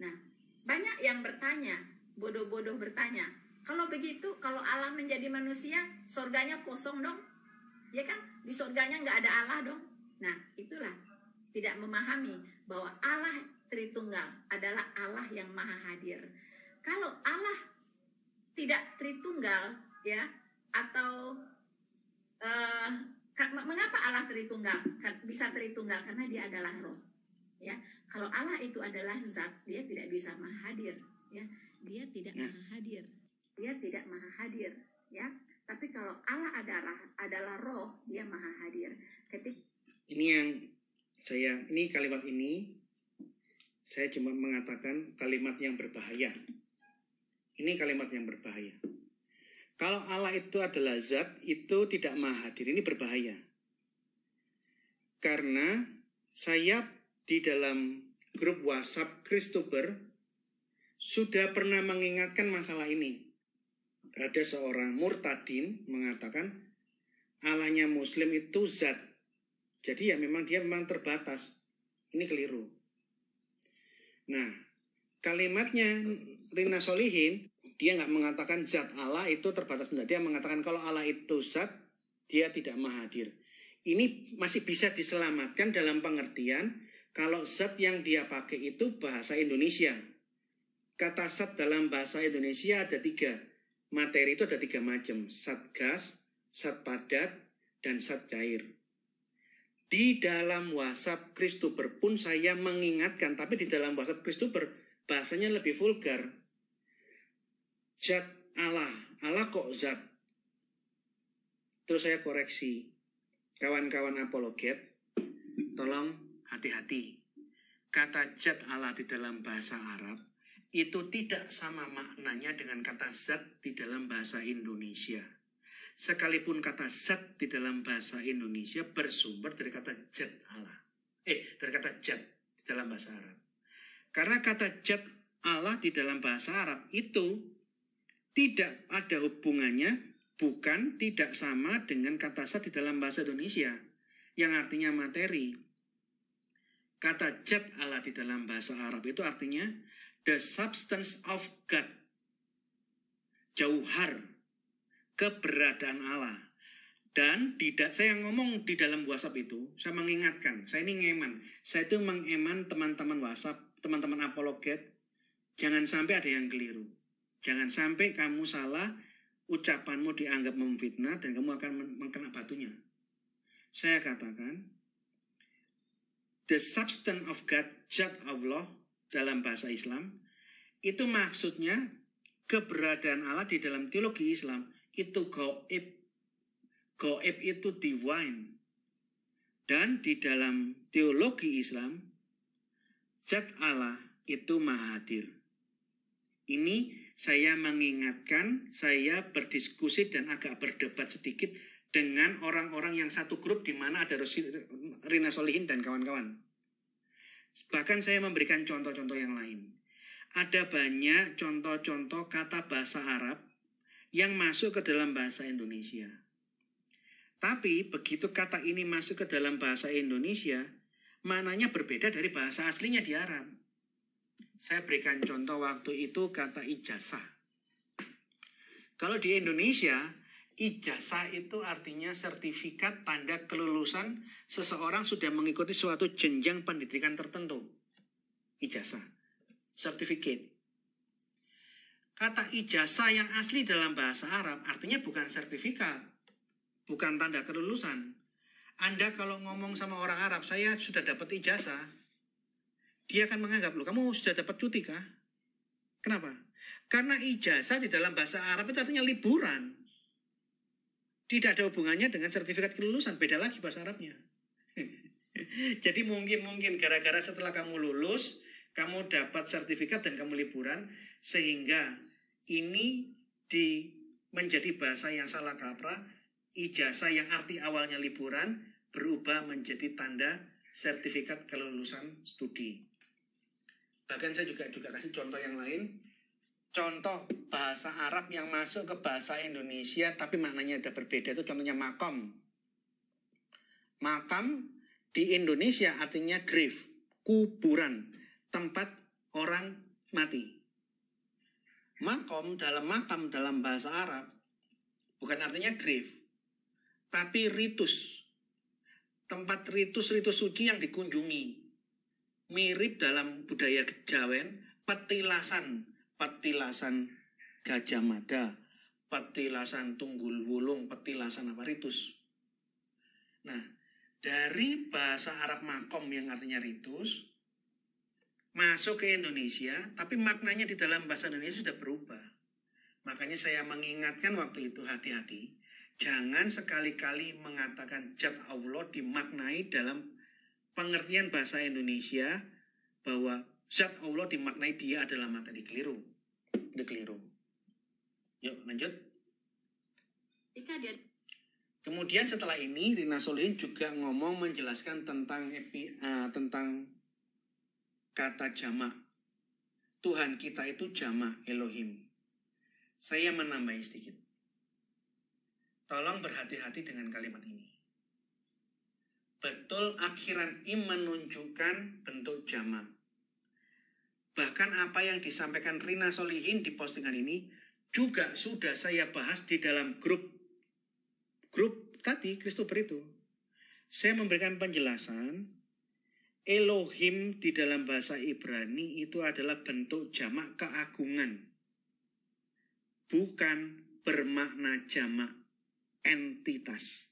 Nah, banyak yang bertanya, bodoh-bodoh bertanya, kalau begitu, kalau Allah menjadi manusia, surganya kosong dong. Ya kan? Di surganya nggak ada Allah dong. Nah, itulah tidak memahami bahwa Allah Tritunggal adalah Allah yang maha hadir. Kalau Allah tidak Tritunggal, ya, atau uh, mengapa Allah Tritunggal? Bisa Tritunggal karena dia adalah roh ya kalau Allah itu adalah zat dia tidak bisa maha hadir ya dia tidak ya. maha hadir dia tidak maha hadir ya tapi kalau Allah adalah adalah roh dia maha hadir ketika ini yang saya ini kalimat ini saya cuma mengatakan kalimat yang berbahaya ini kalimat yang berbahaya kalau Allah itu adalah zat itu tidak maha hadir ini berbahaya karena saya di dalam grup WhatsApp Christopher sudah pernah mengingatkan masalah ini. Ada seorang murtadin mengatakan Allahnya muslim itu zat. Jadi ya memang dia memang terbatas. Ini keliru. Nah, kalimatnya Rina Solihin, dia nggak mengatakan zat Allah itu terbatas. Dia mengatakan kalau Allah itu zat, dia tidak mahadir ini masih bisa diselamatkan dalam pengertian kalau zat yang dia pakai itu bahasa Indonesia. Kata zat dalam bahasa Indonesia ada tiga. Materi itu ada tiga macam. Zat gas, zat padat, dan zat cair. Di dalam WhatsApp Christopher pun saya mengingatkan, tapi di dalam WhatsApp Christopher bahasanya lebih vulgar. Zat Allah, Allah kok zat? Terus saya koreksi, Kawan-kawan apologet, tolong hati-hati. Kata zat Allah di dalam bahasa Arab itu tidak sama maknanya dengan kata zat di dalam bahasa Indonesia. Sekalipun kata zat di dalam bahasa Indonesia bersumber dari kata zat Allah. Eh, dari kata zat di dalam bahasa Arab. Karena kata zat Allah di dalam bahasa Arab itu tidak ada hubungannya bukan tidak sama dengan kata zat di dalam bahasa Indonesia yang artinya materi. Kata zat Allah di dalam bahasa Arab itu artinya the substance of God. Jauhar keberadaan Allah. Dan tidak saya ngomong di dalam WhatsApp itu, saya mengingatkan, saya ini ngeman. Saya itu mengeman teman-teman WhatsApp, teman-teman apologet, jangan sampai ada yang keliru. Jangan sampai kamu salah ucapanmu dianggap memfitnah dan kamu akan mengkena batunya. Saya katakan, the substance of God, jad Allah dalam bahasa Islam, itu maksudnya keberadaan Allah di dalam teologi Islam itu goib. Goib itu divine. Dan di dalam teologi Islam, zat Allah itu mahadir. Ini saya mengingatkan, saya berdiskusi dan agak berdebat sedikit dengan orang-orang yang satu grup di mana ada Rina Solihin dan kawan-kawan. Bahkan saya memberikan contoh-contoh yang lain. Ada banyak contoh-contoh kata bahasa Arab yang masuk ke dalam bahasa Indonesia. Tapi begitu kata ini masuk ke dalam bahasa Indonesia, mananya berbeda dari bahasa aslinya di Arab. Saya berikan contoh waktu itu kata ijazah. Kalau di Indonesia, ijazah itu artinya sertifikat tanda kelulusan seseorang sudah mengikuti suatu jenjang pendidikan tertentu. Ijazah, sertifikat. Kata ijazah yang asli dalam bahasa Arab artinya bukan sertifikat, bukan tanda kelulusan. Anda kalau ngomong sama orang Arab, saya sudah dapat ijazah, dia akan menganggap lo kamu sudah dapat cuti kah? Kenapa? Karena ijazah di dalam bahasa Arab itu artinya liburan. Tidak ada hubungannya dengan sertifikat kelulusan, beda lagi bahasa Arabnya. Jadi mungkin-mungkin gara-gara setelah kamu lulus, kamu dapat sertifikat dan kamu liburan, sehingga ini di menjadi bahasa yang salah kaprah, ijazah yang arti awalnya liburan berubah menjadi tanda sertifikat kelulusan studi bahkan saya juga juga kasih contoh yang lain contoh bahasa Arab yang masuk ke bahasa Indonesia tapi maknanya ada berbeda itu contohnya makam makam di Indonesia artinya grave kuburan tempat orang mati makom dalam makam dalam bahasa Arab bukan artinya grave tapi ritus tempat ritus-ritus suci yang dikunjungi mirip dalam budaya Jawen petilasan petilasan gajah mada petilasan tunggul wulung petilasan apa ritus nah dari bahasa Arab makom yang artinya ritus masuk ke Indonesia tapi maknanya di dalam bahasa Indonesia sudah berubah makanya saya mengingatkan waktu itu hati-hati jangan sekali-kali mengatakan jab Allah dimaknai dalam pengertian bahasa Indonesia bahwa zat Allah dimaknai dia adalah materi keliru. dikeliru. keliru. Yuk lanjut. Kemudian setelah ini Rina Solihin juga ngomong menjelaskan tentang epi, uh, tentang kata jamak. Tuhan kita itu jamak Elohim. Saya menambahi sedikit. Tolong berhati-hati dengan kalimat ini. Betul akhiran im menunjukkan bentuk jamak. Bahkan apa yang disampaikan Rina Solihin di postingan ini juga sudah saya bahas di dalam grup grup tadi Christopher itu. Saya memberikan penjelasan Elohim di dalam bahasa Ibrani itu adalah bentuk jamak keagungan. Bukan bermakna jamak entitas.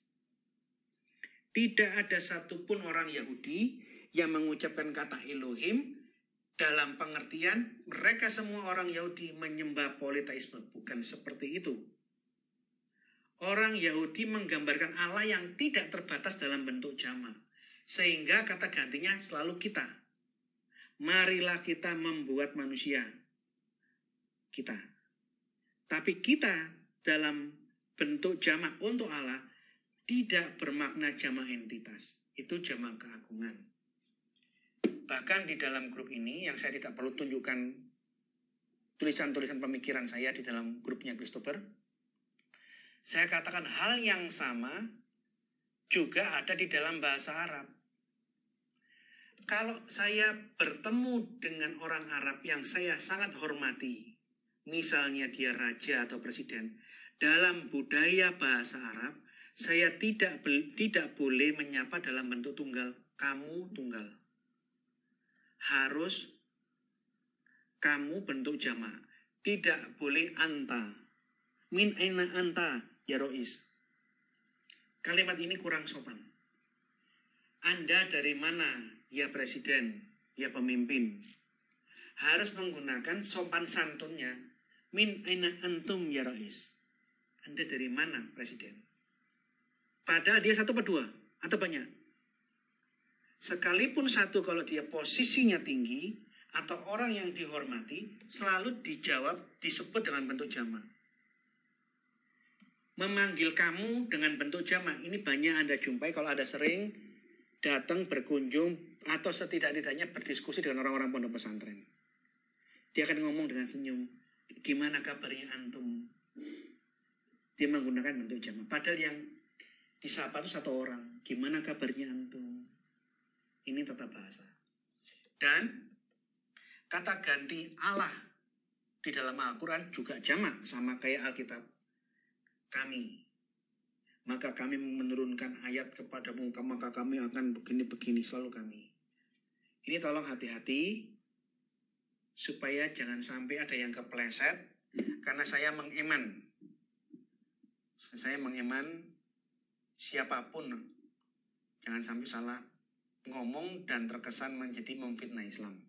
Tidak ada satupun orang Yahudi yang mengucapkan kata Elohim dalam pengertian mereka semua orang Yahudi menyembah politeisme. Bukan seperti itu. Orang Yahudi menggambarkan Allah yang tidak terbatas dalam bentuk jama. Sehingga kata gantinya selalu kita. Marilah kita membuat manusia. Kita. Tapi kita dalam bentuk jama untuk Allah tidak bermakna jamaah entitas, itu jamaah keagungan. Bahkan di dalam grup ini yang saya tidak perlu tunjukkan tulisan-tulisan pemikiran saya di dalam grupnya Christopher, saya katakan hal yang sama juga ada di dalam bahasa Arab. Kalau saya bertemu dengan orang Arab yang saya sangat hormati, misalnya dia raja atau presiden, dalam budaya bahasa Arab, saya tidak tidak boleh menyapa dalam bentuk tunggal. Kamu tunggal. Harus kamu bentuk jamak. Tidak boleh anta. Min aina anta ya rois. Kalimat ini kurang sopan. Anda dari mana ya presiden, ya pemimpin? Harus menggunakan sopan santunnya. Min aina antum ya rois. Anda dari mana presiden? Padahal dia satu per dua atau banyak. Sekalipun satu kalau dia posisinya tinggi atau orang yang dihormati selalu dijawab disebut dengan bentuk jamak. Memanggil kamu dengan bentuk jamak ini banyak Anda jumpai kalau ada sering datang berkunjung atau setidak-tidaknya berdiskusi dengan orang-orang pondok pesantren. Dia akan ngomong dengan senyum, gimana kabarnya antum? Dia menggunakan bentuk jamak. Padahal yang di disapa tuh satu orang. Gimana kabarnya antum? Ini tata bahasa. Dan kata ganti Allah di dalam Al-Quran juga jamak sama kayak Alkitab. Kami. Maka kami menurunkan ayat kepadamu, maka kami akan begini-begini selalu kami. Ini tolong hati-hati supaya jangan sampai ada yang kepleset karena saya mengiman. Saya mengiman siapapun jangan sampai salah ngomong dan terkesan menjadi memfitnah Islam.